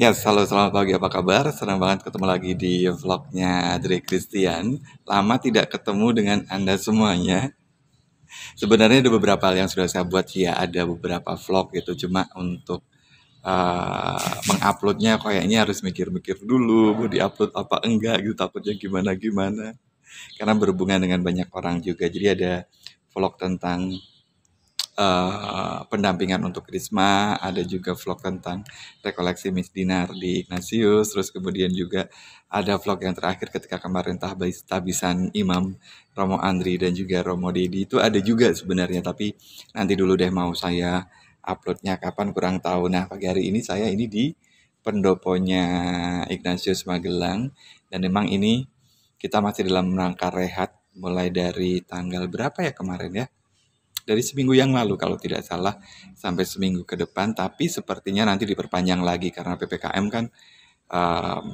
Ya, yes, halo selamat pagi apa kabar? Senang banget ketemu lagi di vlognya Dre Christian. Lama tidak ketemu dengan Anda semuanya. Sebenarnya ada beberapa hal yang sudah saya buat ya, ada beberapa vlog gitu cuma untuk uh, menguploadnya kayaknya harus mikir-mikir dulu mau diupload apa enggak gitu takutnya gimana gimana. Karena berhubungan dengan banyak orang juga. Jadi ada vlog tentang Eh, pendampingan untuk Risma, ada juga vlog tentang rekoleksi Miss Dinar di Ignatius, terus kemudian juga ada vlog yang terakhir ketika kemarin tahbis, tahbisan Imam Romo Andri dan juga Romo Dedi itu ada juga sebenarnya, tapi nanti dulu deh mau saya uploadnya kapan kurang tahu. Nah pagi hari ini saya ini di pendoponya Ignatius Magelang dan memang ini kita masih dalam rangka rehat mulai dari tanggal berapa ya kemarin ya dari seminggu yang lalu kalau tidak salah sampai seminggu ke depan tapi sepertinya nanti diperpanjang lagi karena PPKM kan um,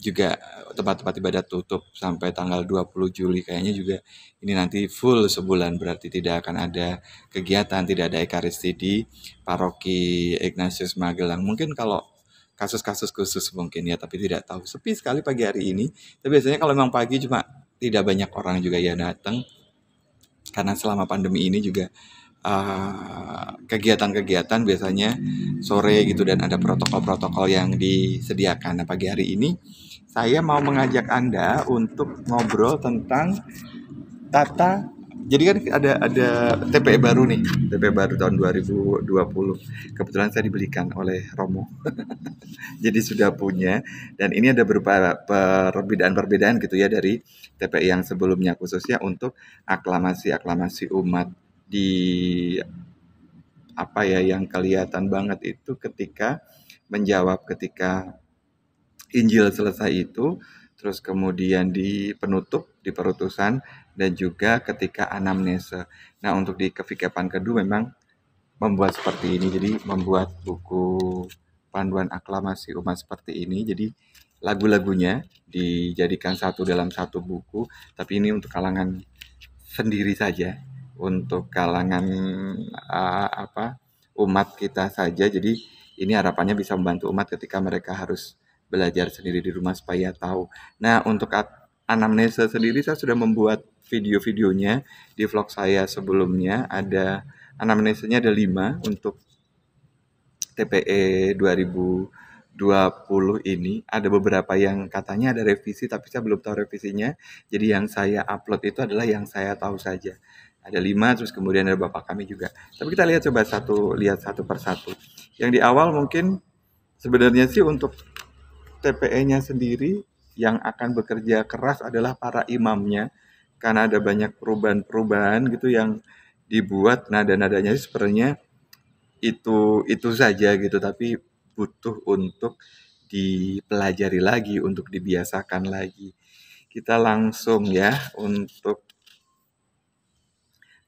juga tempat-tempat ibadah tutup sampai tanggal 20 Juli kayaknya juga ini nanti full sebulan berarti tidak akan ada kegiatan tidak ada ekaristi di paroki Ignatius Magelang mungkin kalau kasus-kasus khusus mungkin ya tapi tidak tahu sepi sekali pagi hari ini tapi biasanya kalau memang pagi cuma tidak banyak orang juga yang datang karena selama pandemi ini juga eh, kegiatan-kegiatan uh, biasanya sore gitu dan ada protokol-protokol yang disediakan. Nah, pagi hari ini saya mau mengajak Anda untuk ngobrol tentang tata jadi kan ada ada TPE baru nih TPE baru tahun 2020 kebetulan saya dibelikan oleh Romo jadi sudah punya dan ini ada berupa perbedaan-perbedaan gitu ya dari TPE yang sebelumnya khususnya untuk aklamasi aklamasi umat di apa ya yang kelihatan banget itu ketika menjawab ketika Injil selesai itu terus kemudian di penutup di perutusan dan juga ketika anamnese. Nah, untuk di kevikapan kedua memang membuat seperti ini. Jadi membuat buku panduan aklamasi umat seperti ini. Jadi lagu-lagunya dijadikan satu dalam satu buku, tapi ini untuk kalangan sendiri saja, untuk kalangan uh, apa umat kita saja. Jadi ini harapannya bisa membantu umat ketika mereka harus belajar sendiri di rumah supaya tahu. Nah, untuk anamnesa sendiri saya sudah membuat video-videonya di vlog saya sebelumnya ada anamnesisnya ada 5 untuk TPE 2020 ini ada beberapa yang katanya ada revisi tapi saya belum tahu revisinya jadi yang saya upload itu adalah yang saya tahu saja ada lima terus kemudian ada bapak kami juga tapi kita lihat coba satu lihat satu persatu yang di awal mungkin sebenarnya sih untuk TPE-nya sendiri yang akan bekerja keras adalah para imamnya karena ada banyak perubahan-perubahan gitu yang dibuat nada-nadanya sebenarnya itu itu saja gitu tapi butuh untuk dipelajari lagi untuk dibiasakan lagi kita langsung ya untuk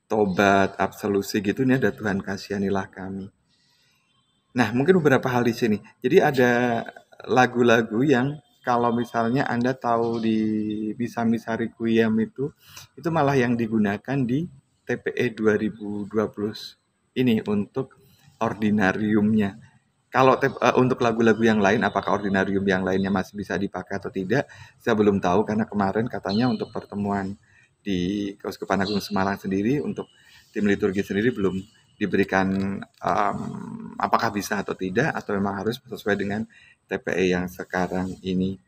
tobat absolusi gitu nih ada Tuhan kasihanilah kami nah mungkin beberapa hal di sini jadi ada lagu-lagu yang kalau misalnya Anda tahu di bisa misa Requiem itu, itu malah yang digunakan di TPE 2020 ini untuk ordinariumnya. Kalau uh, untuk lagu-lagu yang lain, apakah ordinarium yang lainnya masih bisa dipakai atau tidak, saya belum tahu karena kemarin katanya untuk pertemuan di Keuskupan Agung Semarang sendiri untuk tim liturgi sendiri belum diberikan um, apakah bisa atau tidak atau memang harus sesuai dengan TPE yang sekarang ini.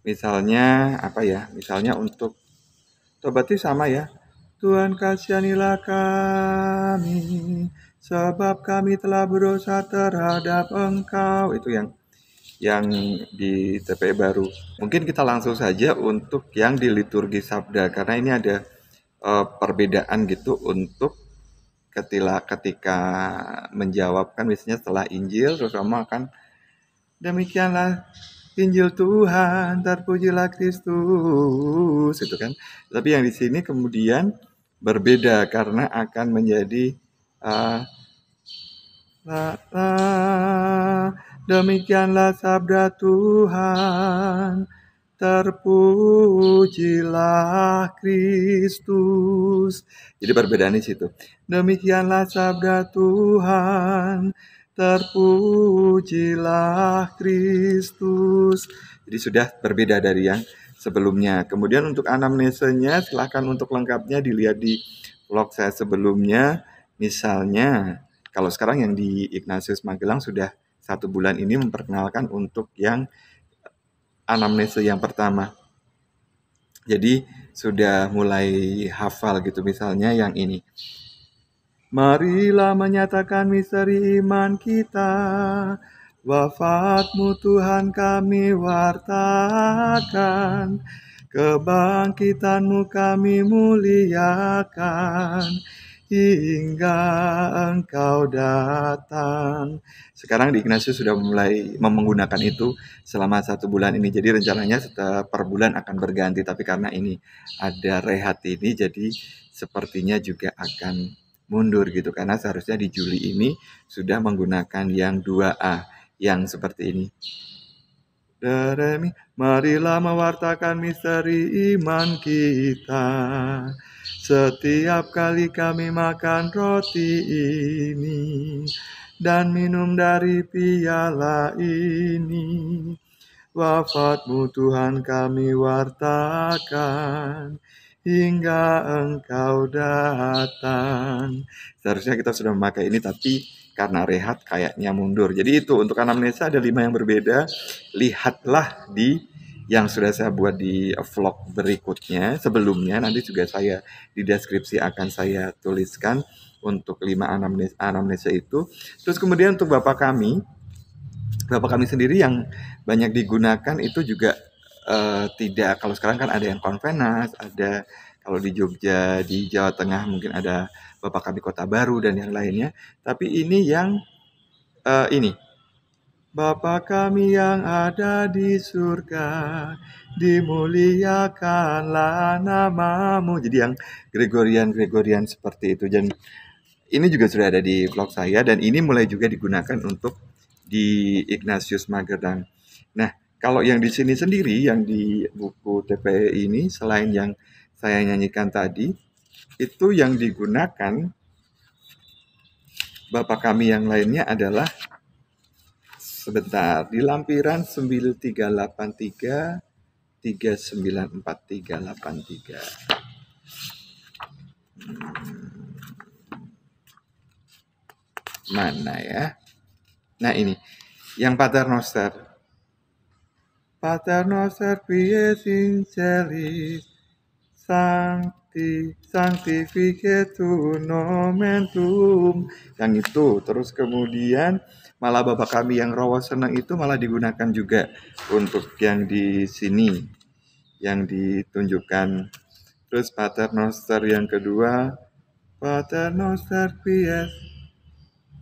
Misalnya apa ya? Misalnya untuk tobati sama ya. Tuhan kasihanilah kami sebab kami telah berdosa terhadap Engkau. Itu yang yang di TPE baru. Mungkin kita langsung saja untuk yang di liturgi sabda karena ini ada uh, perbedaan gitu untuk ketika ketika menjawabkan misalnya setelah Injil terus kamu akan demikianlah Injil Tuhan terpujilah Kristus itu kan tapi yang di sini kemudian berbeda karena akan menjadi uh, la, la, demikianlah sabda Tuhan terpujilah Kristus. Jadi perbedaan di situ. Demikianlah sabda Tuhan, terpujilah Kristus. Jadi sudah berbeda dari yang sebelumnya. Kemudian untuk anamnesenya silahkan untuk lengkapnya dilihat di vlog saya sebelumnya. Misalnya kalau sekarang yang di Ignatius Magelang sudah satu bulan ini memperkenalkan untuk yang anamnese yang pertama. Jadi sudah mulai hafal gitu misalnya yang ini. Marilah menyatakan misteri iman kita. Wafatmu Tuhan kami wartakan. Kebangkitanmu kami muliakan hingga engkau datang. Sekarang di Ignatius sudah mulai menggunakan itu selama satu bulan ini. Jadi rencananya setiap per bulan akan berganti. Tapi karena ini ada rehat ini, jadi sepertinya juga akan mundur gitu. Karena seharusnya di Juli ini sudah menggunakan yang 2A, yang seperti ini. marilah mewartakan misteri iman kita. Setiap kali kami makan roti ini dan minum dari piala ini, wafatmu Tuhan kami wartakan hingga engkau datang. Seharusnya kita sudah memakai ini tapi karena rehat kayaknya mundur. Jadi itu untuk anamnesa ada lima yang berbeda. Lihatlah di yang sudah saya buat di vlog berikutnya sebelumnya nanti juga saya di deskripsi akan saya tuliskan untuk 5 anamnesa, anamnesa itu. Terus kemudian untuk Bapak kami, Bapak kami sendiri yang banyak digunakan itu juga uh, tidak kalau sekarang kan ada yang konvenas, ada kalau di Jogja, di Jawa Tengah mungkin ada Bapak kami Kota Baru dan yang lainnya, tapi ini yang uh, ini Bapa kami yang ada di surga, dimuliakanlah namamu. Jadi yang Gregorian-Gregorian seperti itu. Dan ini juga sudah ada di blog saya dan ini mulai juga digunakan untuk di Ignatius Magedang. Nah, kalau yang di sini sendiri, yang di buku TPE ini, selain yang saya nyanyikan tadi, itu yang digunakan Bapak kami yang lainnya adalah sebentar di lampiran 9383 394383 Hmm. Mana ya? Nah ini, yang Pater Noster. Pater Noster pies celis, di sanctificetur nomen tuum. Yang itu, terus kemudian malah Bapak kami yang rawa senang itu malah digunakan juga untuk yang di sini, yang ditunjukkan. Terus Pater Noster yang kedua, Pater Noster Pies,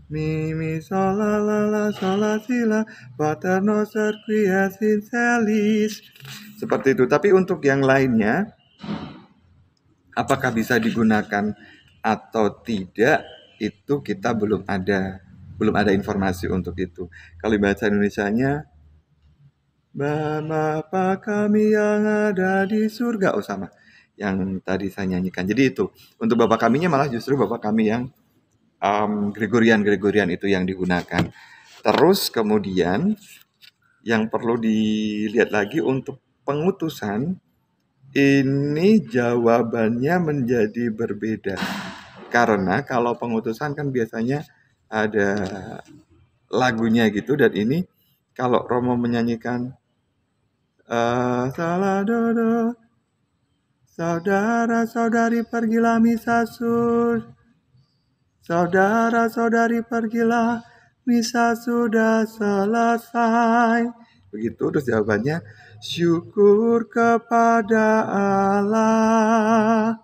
Mi mi sol la la in celis Seperti itu. Tapi untuk yang lainnya, apakah bisa digunakan atau tidak itu kita belum ada belum ada informasi untuk itu. Kalau bahasa nya Bapa kami yang ada di surga. Oh sama yang tadi saya nyanyikan. Jadi itu untuk Bapak kaminya malah justru Bapak kami yang um, Gregorian Gregorian itu yang digunakan. Terus kemudian yang perlu dilihat lagi untuk pengutusan ini jawabannya menjadi berbeda. Karena kalau pengutusan kan biasanya ada lagunya gitu dan ini kalau Romo menyanyikan eh, salah dodo saudara saudari pergilah misa sur saudara saudari pergilah misa sudah selesai begitu terus jawabannya syukur kepada Allah.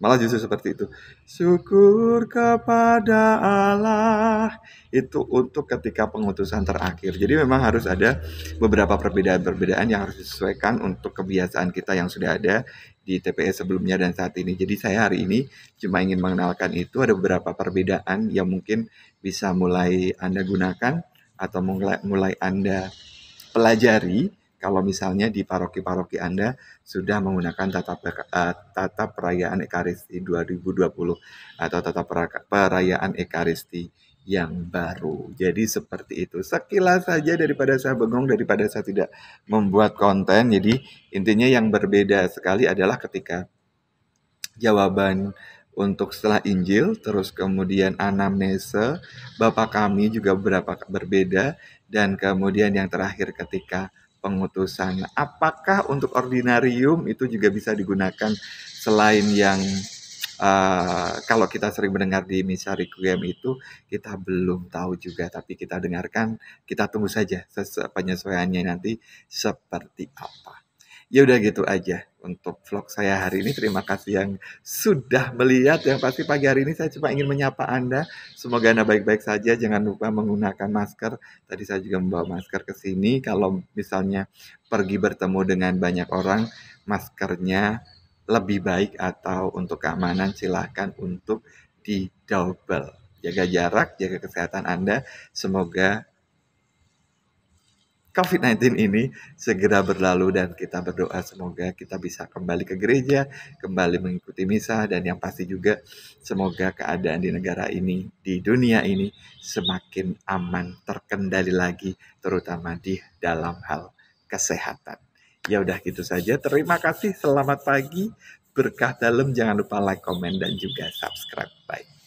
Malah justru seperti itu. Syukur kepada Allah. Itu untuk ketika pengutusan terakhir. Jadi memang harus ada beberapa perbedaan-perbedaan yang harus disesuaikan untuk kebiasaan kita yang sudah ada di TPS sebelumnya dan saat ini. Jadi saya hari ini cuma ingin mengenalkan itu ada beberapa perbedaan yang mungkin bisa mulai Anda gunakan atau mulai, Anda pelajari kalau misalnya di paroki-paroki Anda sudah menggunakan tata, eh, tata perayaan Ekaristi 2020 atau tata perayaan Ekaristi yang baru. Jadi seperti itu. Sekilas saja daripada saya bengong, daripada saya tidak membuat konten. Jadi intinya yang berbeda sekali adalah ketika jawaban untuk setelah Injil, terus kemudian anamnese, Bapak kami juga berapa berbeda, dan kemudian yang terakhir ketika pengutusan. Apakah untuk ordinarium itu juga bisa digunakan selain yang uh, kalau kita sering mendengar di misa requiem itu kita belum tahu juga tapi kita dengarkan kita tunggu saja penyesuaiannya nanti seperti apa. Ya udah gitu aja untuk vlog saya hari ini. Terima kasih yang sudah melihat. Yang pasti pagi hari ini saya cuma ingin menyapa Anda. Semoga Anda baik-baik saja. Jangan lupa menggunakan masker. Tadi saya juga membawa masker ke sini. Kalau misalnya pergi bertemu dengan banyak orang, maskernya lebih baik atau untuk keamanan silahkan untuk di double. Jaga jarak, jaga kesehatan Anda. Semoga COVID-19 ini segera berlalu dan kita berdoa semoga kita bisa kembali ke gereja, kembali mengikuti misa dan yang pasti juga semoga keadaan di negara ini, di dunia ini semakin aman, terkendali lagi terutama di dalam hal kesehatan. Ya udah gitu saja. Terima kasih. Selamat pagi. Berkah dalam. Jangan lupa like, komen, dan juga subscribe. Bye.